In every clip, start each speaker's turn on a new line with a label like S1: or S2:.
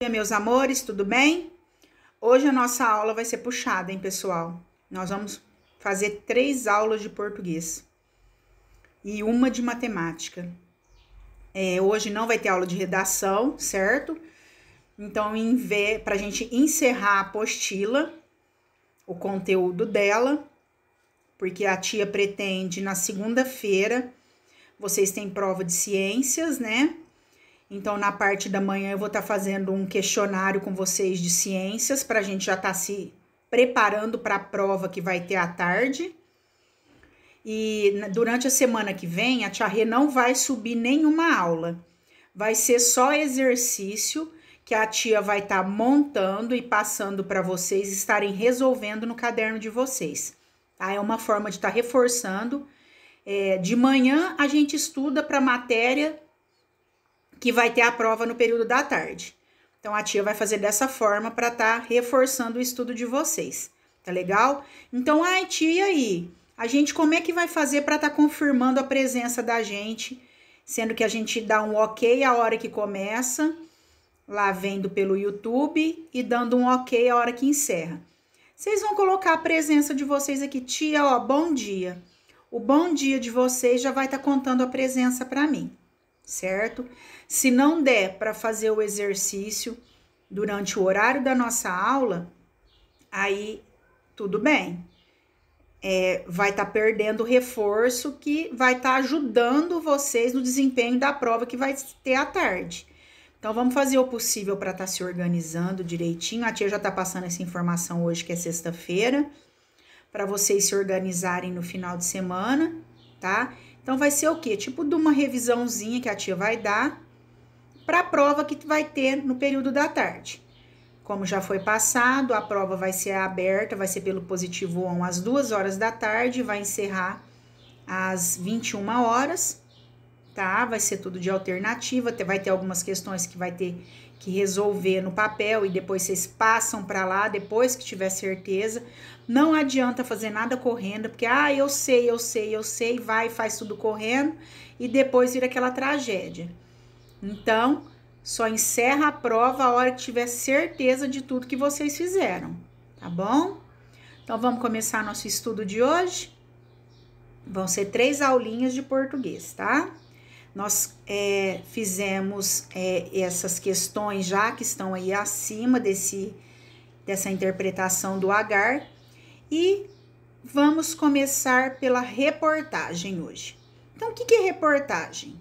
S1: dia, meus amores, tudo bem? Hoje a nossa aula vai ser puxada, hein, pessoal? Nós vamos fazer três aulas de português e uma de matemática. É, hoje não vai ter aula de redação, certo? Então, em ver, para a gente encerrar a apostila, o conteúdo dela, porque a tia pretende na segunda-feira, vocês têm prova de ciências, né? Então, na parte da manhã, eu vou estar tá fazendo um questionário com vocês de ciências, para a gente já estar tá se preparando para a prova que vai ter à tarde. E durante a semana que vem, a Tia Rê não vai subir nenhuma aula. Vai ser só exercício que a tia vai estar tá montando e passando para vocês estarem resolvendo no caderno de vocês. Tá? É uma forma de estar tá reforçando. É, de manhã a gente estuda para matéria que vai ter a prova no período da tarde. Então, a tia vai fazer dessa forma para estar tá reforçando o estudo de vocês. Tá legal? Então, ai, tia, aí? A gente, como é que vai fazer para estar tá confirmando a presença da gente? Sendo que a gente dá um ok a hora que começa, lá vendo pelo YouTube, e dando um ok a hora que encerra. Vocês vão colocar a presença de vocês aqui, tia, ó, bom dia. O bom dia de vocês já vai estar tá contando a presença para mim certo? Se não der para fazer o exercício durante o horário da nossa aula, aí tudo bem. É, vai estar tá perdendo reforço que vai estar tá ajudando vocês no desempenho da prova que vai ter à tarde. Então, vamos fazer o possível para estar tá se organizando direitinho. A tia já está passando essa informação hoje, que é sexta-feira, para vocês se organizarem no final de semana, tá? Então, vai ser o quê? Tipo de uma revisãozinha que a tia vai dar para a prova que vai ter no período da tarde. Como já foi passado, a prova vai ser aberta, vai ser pelo positivo on às 2 horas da tarde, vai encerrar às 21 horas, tá? Vai ser tudo de alternativa, vai ter algumas questões que vai ter que resolver no papel e depois vocês passam para lá depois que tiver certeza, não adianta fazer nada correndo, porque, ah, eu sei, eu sei, eu sei, vai, faz tudo correndo e depois vira aquela tragédia. Então, só encerra a prova a hora que tiver certeza de tudo que vocês fizeram, tá bom? Então, vamos começar nosso estudo de hoje? Vão ser três aulinhas de português, tá? Nós é, fizemos é, essas questões já que estão aí acima desse, dessa interpretação do agar e vamos começar pela reportagem hoje. Então, o que é reportagem?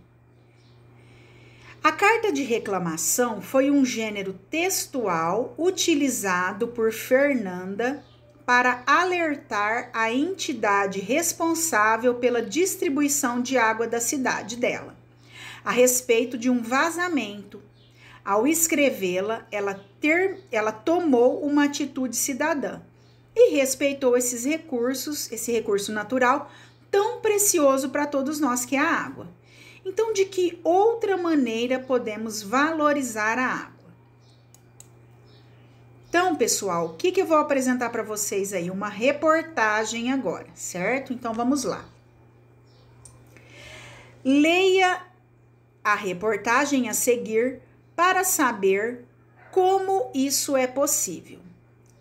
S1: A carta de reclamação foi um gênero textual utilizado por Fernanda para alertar a entidade responsável pela distribuição de água da cidade dela a respeito de um vazamento. Ao escrevê-la, ela, ela tomou uma atitude cidadã e respeitou esses recursos, esse recurso natural tão precioso para todos nós que é a água. Então, de que outra maneira podemos valorizar a água? Então, pessoal, o que, que eu vou apresentar para vocês aí? Uma reportagem agora, certo? Então, vamos lá. Leia a reportagem a seguir para saber como isso é possível.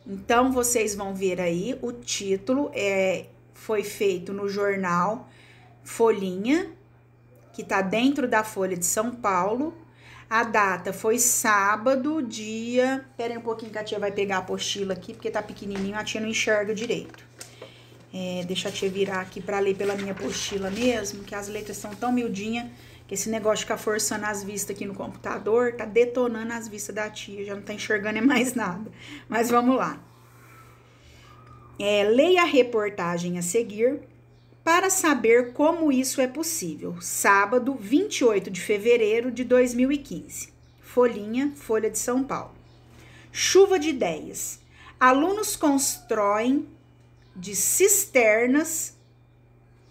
S1: Então vocês vão ver aí o título é foi feito no jornal Folhinha, que está dentro da Folha de São Paulo. A data foi sábado, dia. Pera aí um pouquinho que a tia vai pegar a apostila aqui, porque tá pequenininho, a tia não enxerga direito. É, deixa eu te virar aqui para ler pela minha postila mesmo, que as letras são tão miudinhas que esse negócio de ficar forçando as vistas aqui no computador tá detonando as vistas da tia, já não tá enxergando mais nada. Mas vamos lá. É, leia a reportagem a seguir para saber como isso é possível. Sábado, 28 de fevereiro de 2015. Folhinha, Folha de São Paulo. Chuva de ideias. Alunos constroem de cisternas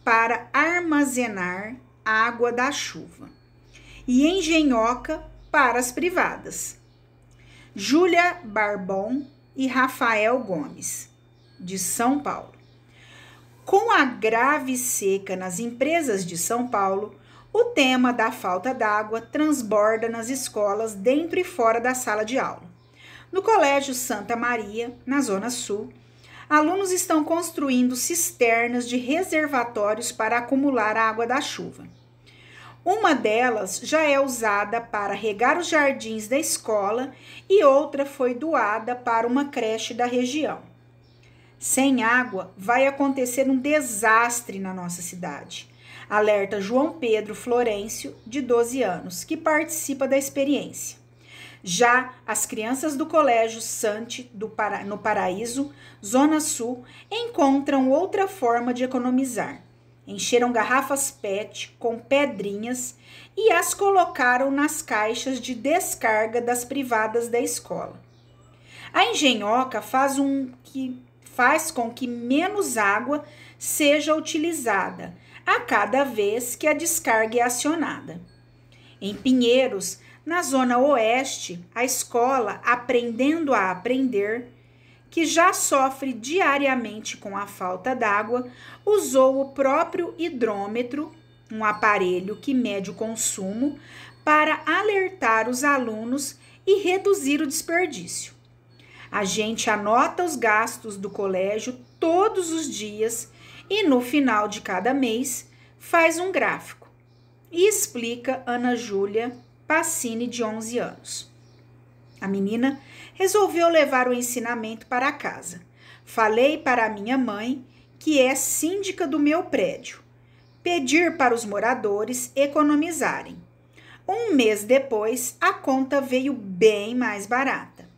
S1: para armazenar a água da chuva e engenhoca para as privadas. Júlia Barbon e Rafael Gomes, de São Paulo. Com a grave seca nas empresas de São Paulo, o tema da falta d'água transborda nas escolas dentro e fora da sala de aula. No Colégio Santa Maria, na Zona Sul, alunos estão construindo cisternas de reservatórios para acumular a água da chuva. Uma delas já é usada para regar os jardins da escola e outra foi doada para uma creche da região. Sem água, vai acontecer um desastre na nossa cidade, alerta João Pedro Florencio, de 12 anos, que participa da experiência. Já as crianças do Colégio Sante do Para... no Paraíso, Zona Sul, encontram outra forma de economizar. Encheram garrafas PET com pedrinhas e as colocaram nas caixas de descarga das privadas da escola. A engenhoca faz, um que, faz com que menos água seja utilizada a cada vez que a descarga é acionada. Em Pinheiros, na zona oeste, a escola Aprendendo a Aprender, que já sofre diariamente com a falta d'água, usou o próprio hidrômetro, um aparelho que mede o consumo, para alertar os alunos e reduzir o desperdício. A gente anota os gastos do colégio todos os dias e no final de cada mês faz um gráfico. E explica Ana Júlia Pacini, de 11 anos. A menina resolveu levar o ensinamento para casa. Falei para minha mãe, que é síndica do meu prédio, pedir para os moradores economizarem. Um mês depois, a conta veio bem mais barata.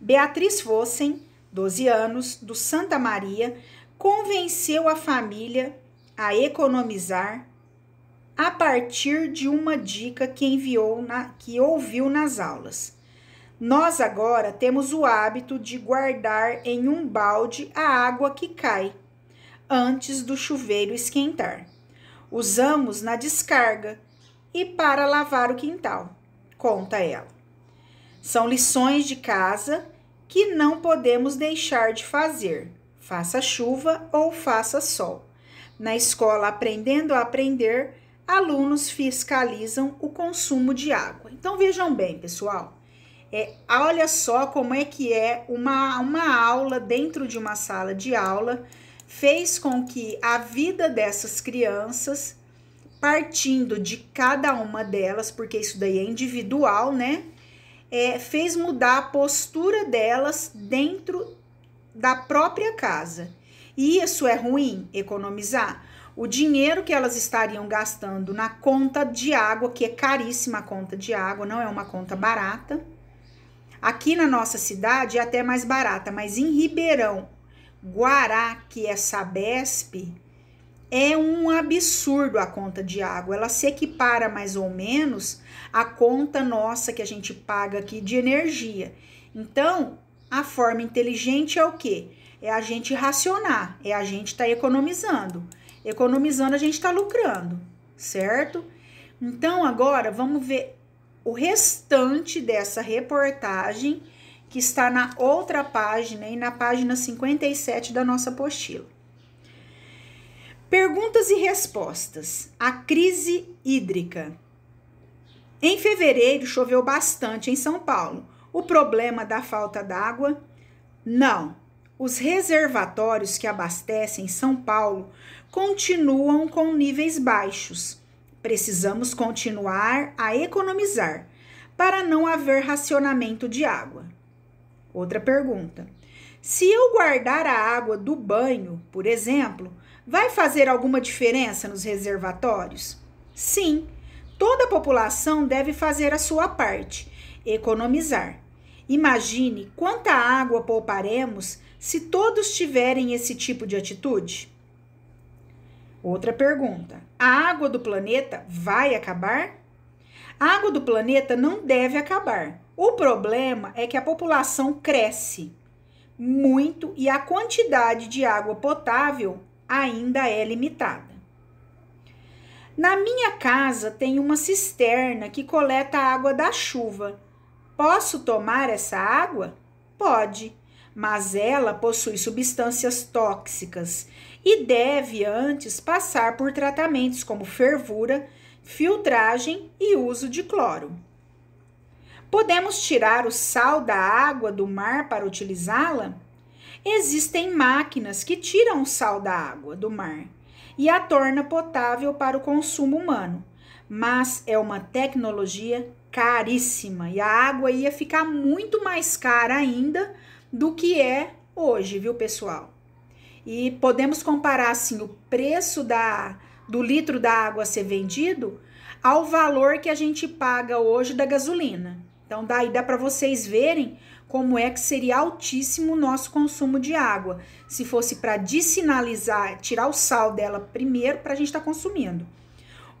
S1: Beatriz Fossem, 12 anos, do Santa Maria, convenceu a família a economizar a partir de uma dica que enviou na, que ouviu nas aulas. Nós agora temos o hábito de guardar em um balde a água que cai antes do chuveiro esquentar. Usamos na descarga e para lavar o quintal, conta ela. São lições de casa que não podemos deixar de fazer, faça chuva ou faça sol. Na escola Aprendendo a Aprender, alunos fiscalizam o consumo de água. Então vejam bem, pessoal. É, olha só como é que é uma, uma aula dentro de uma sala de aula fez com que a vida dessas crianças, partindo de cada uma delas, porque isso daí é individual, né? É, fez mudar a postura delas dentro da própria casa. E isso é ruim, economizar? o dinheiro que elas estariam gastando na conta de água, que é caríssima a conta de água, não é uma conta barata. Aqui na nossa cidade é até mais barata, mas em Ribeirão Guará, que é Sabesp, é um absurdo a conta de água. Ela se equipara mais ou menos à conta nossa que a gente paga aqui de energia. Então, a forma inteligente é o quê? É a gente racionar, é a gente estar tá economizando. Economizando, a gente está lucrando, certo? Então, agora vamos ver o restante dessa reportagem que está na outra página e na página 57 da nossa apostila. Perguntas e respostas. A crise hídrica. Em fevereiro choveu bastante em São Paulo. O problema da falta d'água? Não. Os reservatórios que abastecem São Paulo continuam com níveis baixos. Precisamos continuar a economizar para não haver racionamento de água. Outra pergunta: se eu guardar a água do banho, por exemplo, vai fazer alguma diferença nos reservatórios? Sim, toda a população deve fazer a sua parte, economizar. Imagine quanta água pouparemos se todos tiverem esse tipo de atitude? Outra pergunta: a água do planeta vai acabar? A água do planeta não deve acabar. O problema é que a população cresce muito e a quantidade de água potável ainda é limitada. Na minha casa tem uma cisterna que coleta a água da chuva. Posso tomar essa água? Pode mas ela possui substâncias tóxicas e deve antes passar por tratamentos como fervura, filtragem e uso de cloro. Podemos tirar o sal da água do mar para utilizá-la? Existem máquinas que tiram o sal da água do mar e a torna potável para o consumo humano, mas é uma tecnologia caríssima e a água ia ficar muito mais cara ainda do que é hoje, viu, pessoal? E podemos comparar assim o preço da, do litro da água a ser vendido ao valor que a gente paga hoje da gasolina. Então daí dá para vocês verem como é que seria altíssimo o nosso consumo de água, se fosse para desinalizar, tirar o sal dela primeiro para a gente estar tá consumindo.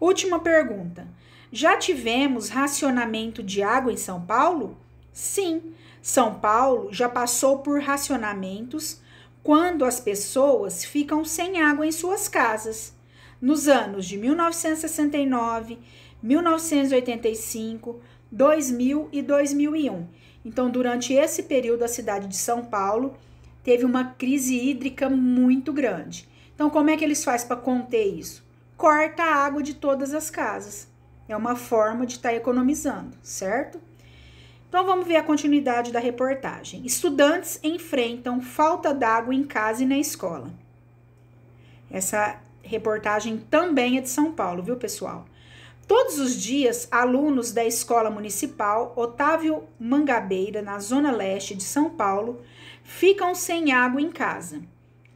S1: Última pergunta. Já tivemos racionamento de água em São Paulo? Sim, são Paulo já passou por racionamentos quando as pessoas ficam sem água em suas casas. Nos anos de 1969, 1985, 2000 e 2001. Então, durante esse período, a cidade de São Paulo teve uma crise hídrica muito grande. Então, como é que eles fazem para conter isso? Corta a água de todas as casas. É uma forma de estar tá economizando, certo? Então vamos ver a continuidade da reportagem. Estudantes enfrentam falta d'água em casa e na escola. Essa reportagem também é de São Paulo, viu, pessoal? Todos os dias, alunos da Escola Municipal Otávio Mangabeira, na Zona Leste de São Paulo, ficam sem água em casa,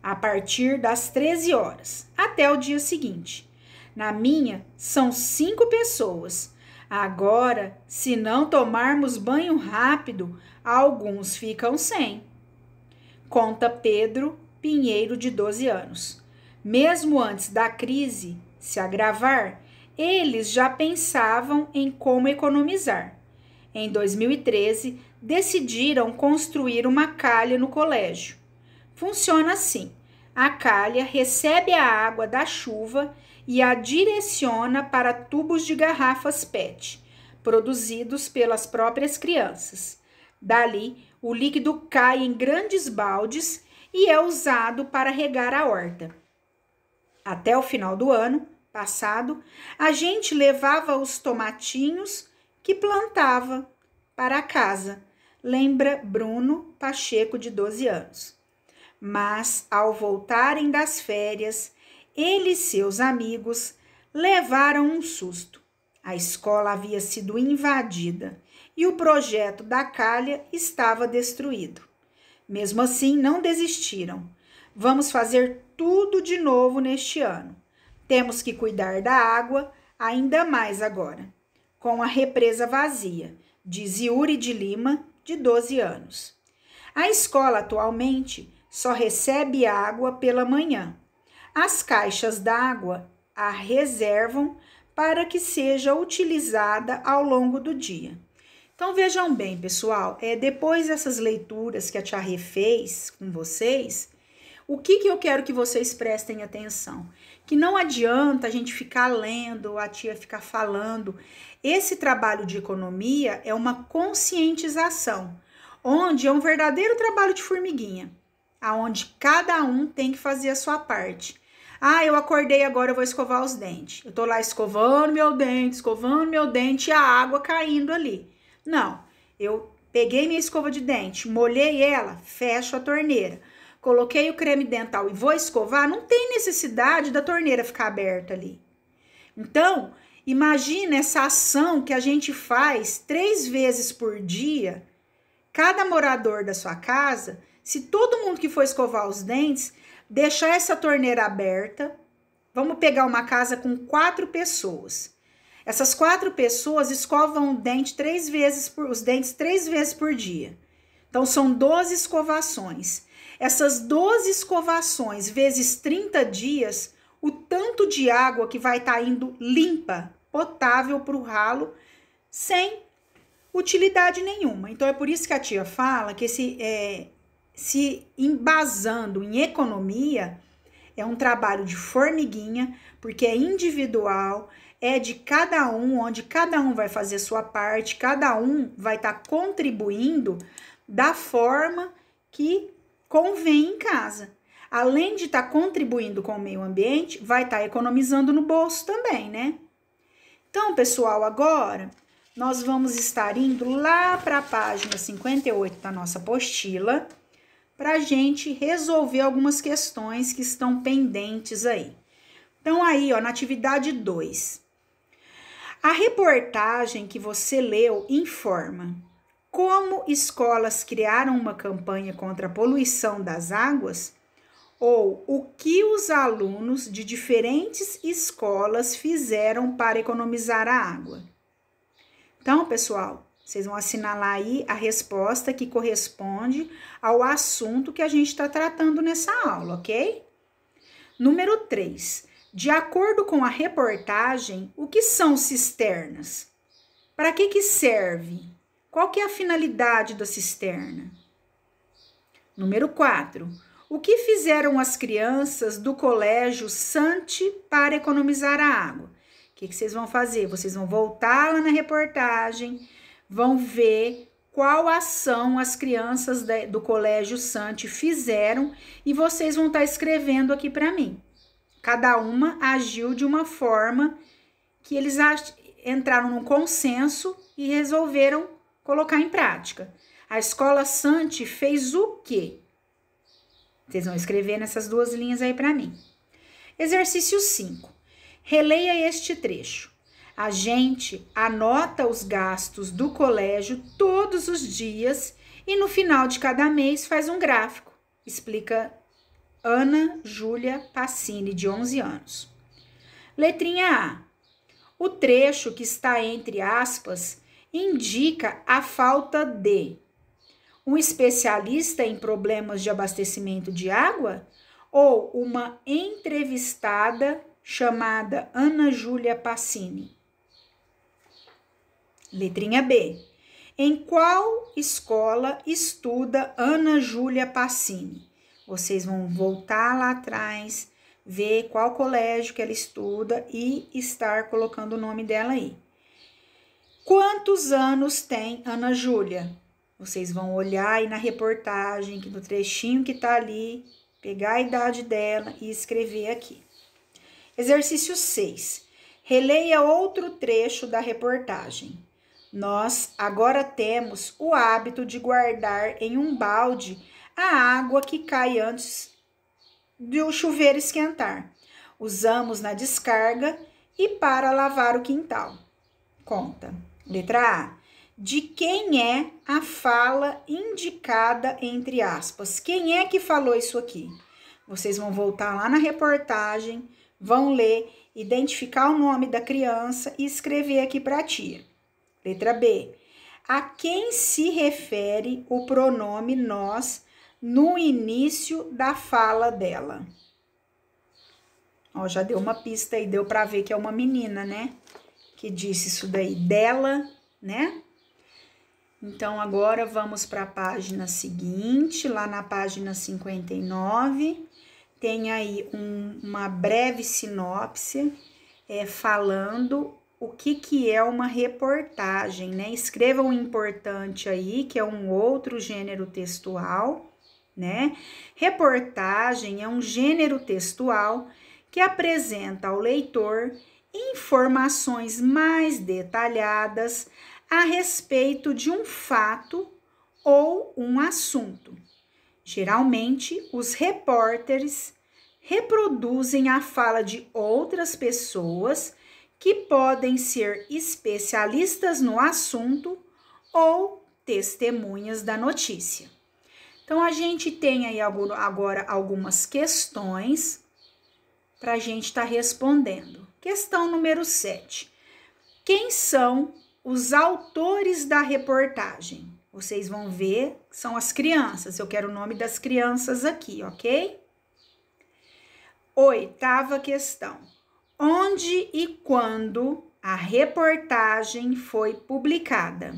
S1: a partir das 13 horas, até o dia seguinte. Na minha, são cinco pessoas Agora, se não tomarmos banho rápido, alguns ficam sem. Conta Pedro Pinheiro, de 12 anos. Mesmo antes da crise se agravar, eles já pensavam em como economizar. Em 2013, decidiram construir uma calha no colégio. Funciona assim: a calha recebe a água da chuva e a direciona para tubos de garrafas PET, produzidos pelas próprias crianças. Dali, o líquido cai em grandes baldes e é usado para regar a horta. Até o final do ano passado, a gente levava os tomatinhos que plantava para casa, lembra Bruno Pacheco, de 12 anos. Mas, ao voltarem das férias, ele e seus amigos levaram um susto. A escola havia sido invadida e o projeto da calha estava destruído. Mesmo assim, não desistiram. Vamos fazer tudo de novo neste ano. Temos que cuidar da água, ainda mais agora, com a represa vazia, diz Yuri de Lima, de 12 anos. A escola atualmente só recebe água pela manhã as caixas d'água a reservam para que seja utilizada ao longo do dia. Então vejam bem, pessoal, é depois dessas leituras que a Tia Rê fez com vocês, o que, que eu quero que vocês prestem atenção? Que não adianta a gente ficar lendo, a tia ficar falando. Esse trabalho de economia é uma conscientização, onde é um verdadeiro trabalho de formiguinha, aonde cada um tem que fazer a sua parte. Ah, eu acordei agora, eu vou escovar os dentes. Eu tô lá escovando meu dente, escovando meu dente e a água caindo ali. Não, eu peguei minha escova de dente, molhei ela, fecho a torneira. Coloquei o creme dental e vou escovar, não tem necessidade da torneira ficar aberta ali. Então, imagina essa ação que a gente faz três vezes por dia, cada morador da sua casa, se todo mundo que for escovar os dentes deixar essa torneira aberta. Vamos pegar uma casa com quatro pessoas. Essas quatro pessoas escovam o dente três vezes por, os dentes três vezes por dia. Então são 12 escovações. Essas 12 escovações vezes 30 dias, o tanto de água que vai estar tá indo limpa, potável para o ralo, sem utilidade nenhuma. Então é por isso que a tia fala que esse é, se embasando em economia, é um trabalho de formiguinha, porque é individual, é de cada um, onde cada um vai fazer sua parte, cada um vai estar tá contribuindo da forma que convém em casa. Além de estar tá contribuindo com o meio ambiente, vai estar tá economizando no bolso também, né? Então, pessoal, agora nós vamos estar indo lá para a página 58 da nossa apostila para a gente resolver algumas questões que estão pendentes aí. Então, aí, ó, na atividade 2. A reportagem que você leu informa como escolas criaram uma campanha contra a poluição das águas ou o que os alunos de diferentes escolas fizeram para economizar a água. Então, pessoal, vocês vão assinalar aí a resposta que corresponde ao assunto que a gente está tratando nessa aula, ok? Número 3. De acordo com a reportagem, o que são cisternas? Para que, que serve? Qual que é a finalidade da cisterna? Número 4. O que fizeram as crianças do colégio Sante para economizar a água? O que, que vocês vão fazer? Vocês vão voltar lá na reportagem, vão ver qual ação as crianças de, do Colégio Sante fizeram e vocês vão estar tá escrevendo aqui para mim. Cada uma agiu de uma forma que eles entraram num consenso e resolveram colocar em prática. A escola Sante fez o quê? Vocês vão escrever nessas duas linhas aí para mim. Exercício 5. Releia este trecho. A gente anota os gastos do colégio todos os dias e no final de cada mês faz um gráfico, explica Ana Júlia Passini, de 11 anos. Letrinha A. O trecho que está entre aspas indica a falta de um especialista em problemas de abastecimento de água ou uma entrevistada chamada Ana Júlia Passini. Letrinha B. Em qual escola estuda Ana Júlia Passini? Vocês vão voltar lá atrás, ver qual colégio que ela estuda e estar colocando o nome dela aí. Quantos anos tem Ana Júlia? Vocês vão olhar aí na reportagem, no trechinho que tá ali, pegar a idade dela e escrever aqui. Exercício 6. Releia outro trecho da reportagem. Nós agora temos o hábito de guardar em um balde a água que cai antes do chuveiro esquentar. Usamos na descarga e para lavar o quintal. Conta. Letra A. De quem é a fala indicada entre aspas? Quem é que falou isso aqui? Vocês vão voltar lá na reportagem, vão ler, identificar o nome da criança e escrever aqui para a tia. Letra B. A quem se refere o pronome nós no início da fala dela? Ó, já deu uma pista aí, deu para ver que é uma menina, né? Que disse isso daí dela, né? Então agora vamos para a página seguinte, lá na página 59, tem aí um, uma breve sinopse é, falando o que, que é uma reportagem, né? Escrevam um importante aí, que é um outro gênero textual, né? Reportagem é um gênero textual que apresenta ao leitor informações mais detalhadas a respeito de um fato ou um assunto. Geralmente, os repórteres reproduzem a fala de outras pessoas que podem ser especialistas no assunto ou testemunhas da notícia. Então, a gente tem aí agora algumas questões para a gente estar tá respondendo. Questão número 7. Quem são os autores da reportagem? Vocês vão ver, são as crianças. Eu quero o nome das crianças aqui, ok? Oitava questão onde e quando a reportagem foi publicada.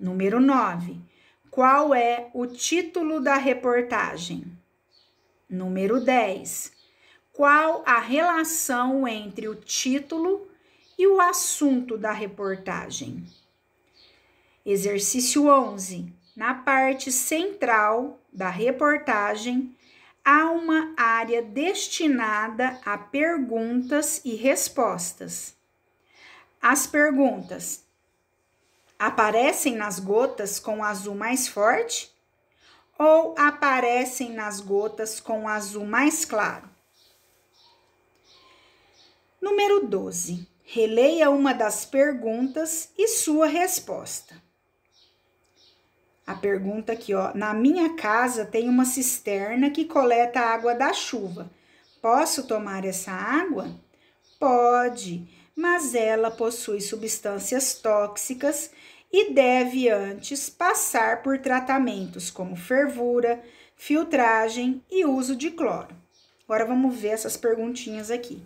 S1: Número 9. Qual é o título da reportagem? Número 10. Qual a relação entre o título e o assunto da reportagem? Exercício 11. Na parte central da reportagem, há uma área destinada a perguntas e respostas. As perguntas aparecem nas gotas com azul mais forte ou aparecem nas gotas com azul mais claro? Número 12. Releia uma das perguntas e sua resposta. A pergunta aqui, ó. Na minha casa tem uma cisterna que coleta água da chuva. Posso tomar essa água? Pode, mas ela possui substâncias tóxicas e deve antes passar por tratamentos como fervura, filtragem e uso de cloro. Agora vamos ver essas perguntinhas aqui.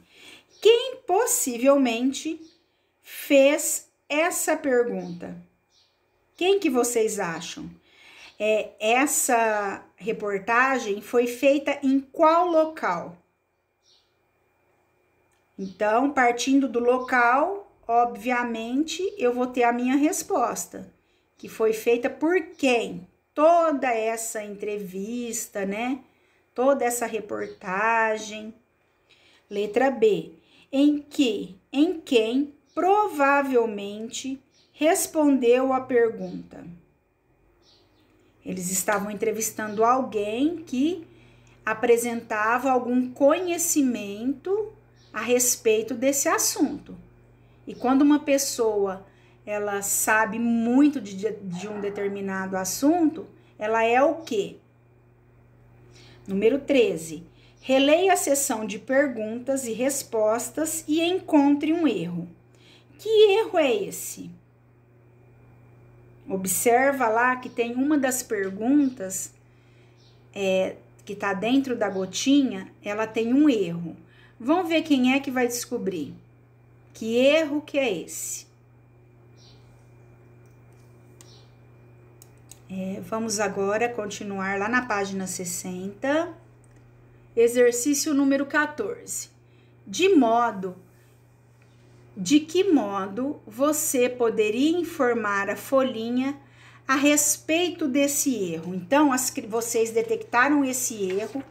S1: Quem possivelmente fez essa pergunta? Quem que vocês acham? É, essa reportagem foi feita em qual local? Então, partindo do local, obviamente, eu vou ter a minha resposta, que foi feita por quem? Toda essa entrevista, né? Toda essa reportagem. Letra B, em que, em quem provavelmente respondeu à pergunta. Eles estavam entrevistando alguém que apresentava algum conhecimento a respeito desse assunto. E quando uma pessoa ela sabe muito de, de um determinado assunto, ela é o quê? Número 13. Releia a sessão de perguntas e respostas e encontre um erro. Que erro é esse? Observa lá que tem uma das perguntas é, que está dentro da gotinha, ela tem um erro. Vamos ver quem é que vai descobrir. Que erro que é esse? É, vamos agora continuar lá na página 60. Exercício número 14. De modo de que modo você poderia informar a folhinha a respeito desse erro. Então, as, vocês detectaram esse erro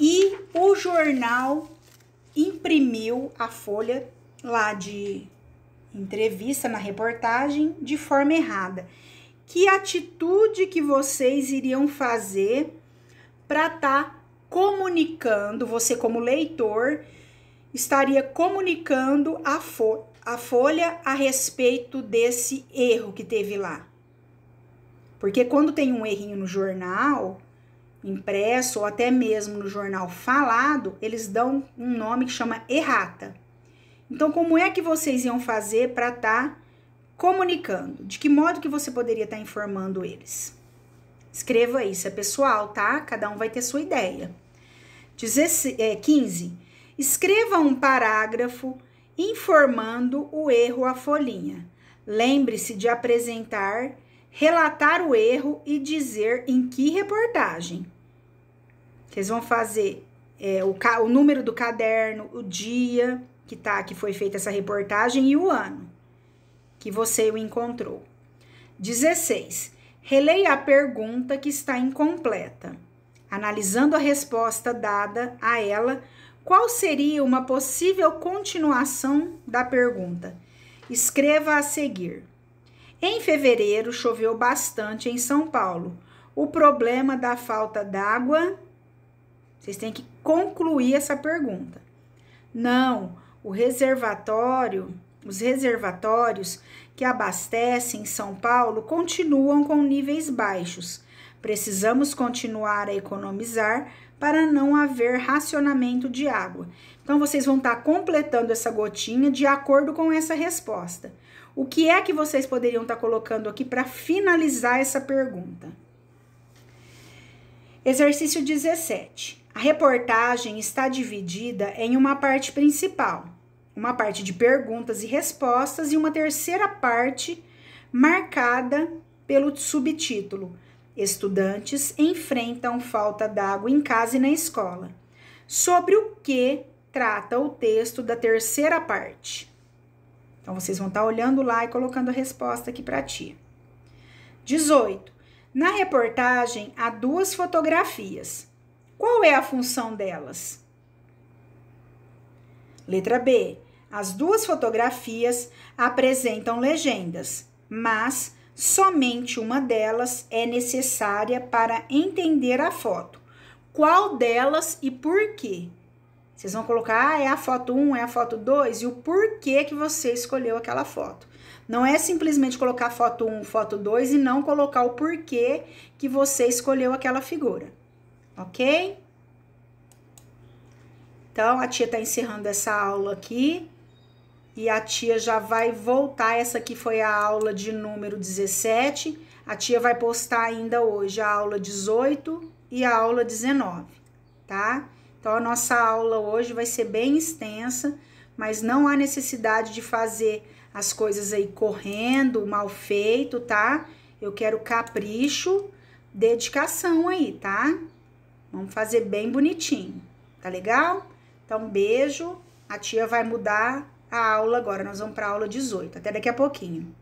S1: e o jornal imprimiu a folha lá de entrevista na reportagem de forma errada. Que atitude que vocês iriam fazer para estar tá comunicando, você como leitor, estaria comunicando a fo Folha a respeito desse erro que teve lá. Porque quando tem um errinho no jornal impresso ou até mesmo no jornal falado, eles dão um nome que chama errata. Então, como é que vocês iam fazer para estar tá comunicando? De que modo que você poderia estar tá informando eles? Escreva isso, é pessoal, tá? Cada um vai ter sua ideia. 15. Escreva um parágrafo informando o erro à folhinha. Lembre-se de apresentar, relatar o erro e dizer em que reportagem. Vocês vão fazer é, o, o número do caderno, o dia que, tá, que foi feita essa reportagem e o ano que você o encontrou. 16. Releia a pergunta que está incompleta, analisando a resposta dada a ela qual seria uma possível continuação da pergunta. Escreva a seguir. Em fevereiro choveu bastante em São Paulo. O problema da falta d'água. Vocês têm que concluir essa pergunta. Não, o reservatório, os reservatórios que abastecem São Paulo continuam com níveis baixos Precisamos continuar a economizar para não haver racionamento de água. Então, vocês vão estar completando essa gotinha de acordo com essa resposta. O que é que vocês poderiam estar colocando aqui para finalizar essa pergunta? Exercício 17. A reportagem está dividida em uma parte principal, uma parte de perguntas e respostas e uma terceira parte marcada pelo subtítulo Estudantes enfrentam falta d'água em casa e na escola. Sobre o que trata o texto da terceira parte? Então, vocês vão estar tá olhando lá e colocando a resposta aqui para ti. 18. Na reportagem há duas fotografias. Qual é a função delas? Letra B. As duas fotografias apresentam legendas, mas somente uma delas é necessária para entender a foto. Qual delas e por quê? Vocês vão colocar, ah, é a foto 1, é a foto 2 e o porquê que você escolheu aquela foto. Não é simplesmente colocar foto 1, foto 2 e não colocar o porquê que você escolheu aquela figura, ok? Então, a tia está encerrando essa aula aqui e a tia já vai voltar. Essa aqui foi a aula de número 17. A tia vai postar ainda hoje a aula 18 e a aula 19, tá? Então a nossa aula hoje vai ser bem extensa, mas não há necessidade de fazer as coisas aí correndo, mal feito, tá? Eu quero capricho, dedicação aí, tá? Vamos fazer bem bonitinho, tá legal? Então, beijo. A tia vai mudar a aula agora. Nós vamos para a aula 18. Até daqui a pouquinho.